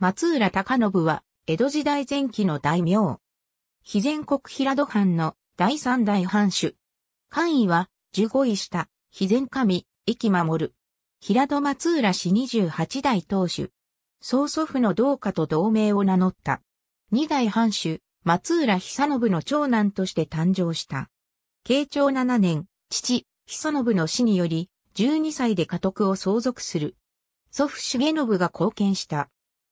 松浦隆信は、江戸時代前期の大名。肥前国平戸藩の第三代藩主。官位は、十五位下、非前神、駅守。平戸松浦氏二十八代当主。曽祖父の同家と同盟を名乗った。二代藩主、松浦久信の長男として誕生した。慶長七年、父、久信の死により、十二歳で家督を相続する。祖父重信が貢献した。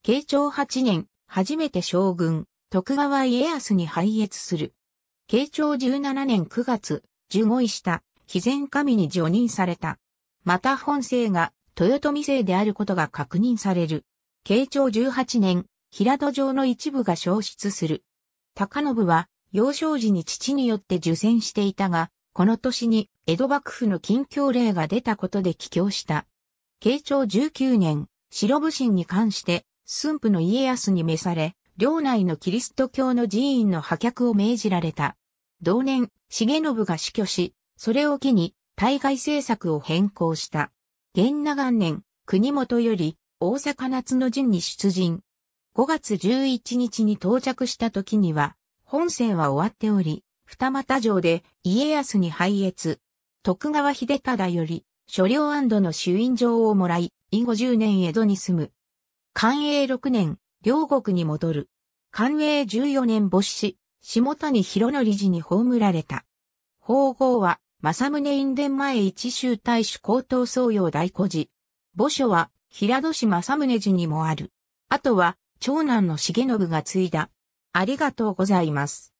慶長8年、初めて将軍、徳川家康に拝謁する。慶長17年9月、受護位した、肥前神に叙任された。また本姓が、豊臣姓であることが確認される。慶長18年、平戸城の一部が消失する。高信は、幼少時に父によって受選していたが、この年に江戸幕府の禁教令が出たことで帰郷した。慶長19年、白武神に関して駿府の家康に召され、領内のキリスト教の寺院の破却を命じられた。同年、重信が死去し、それを機に、対外政策を変更した。元那元年、国元より、大阪夏の陣に出陣。5月11日に到着した時には、本戦は終わっており、二股城で家康に拝謁。徳川秀忠より、所領の朱印状をもらい、以後10年江戸に住む。寛永6年、両国に戻る。寛永14年没死、下谷博則寺に葬られた。法号は、正宗院殿前一州大主高等総陽大古寺。墓所は、平戸市正宗寺にもある。あとは、長男の重信が継いだ。ありがとうございます。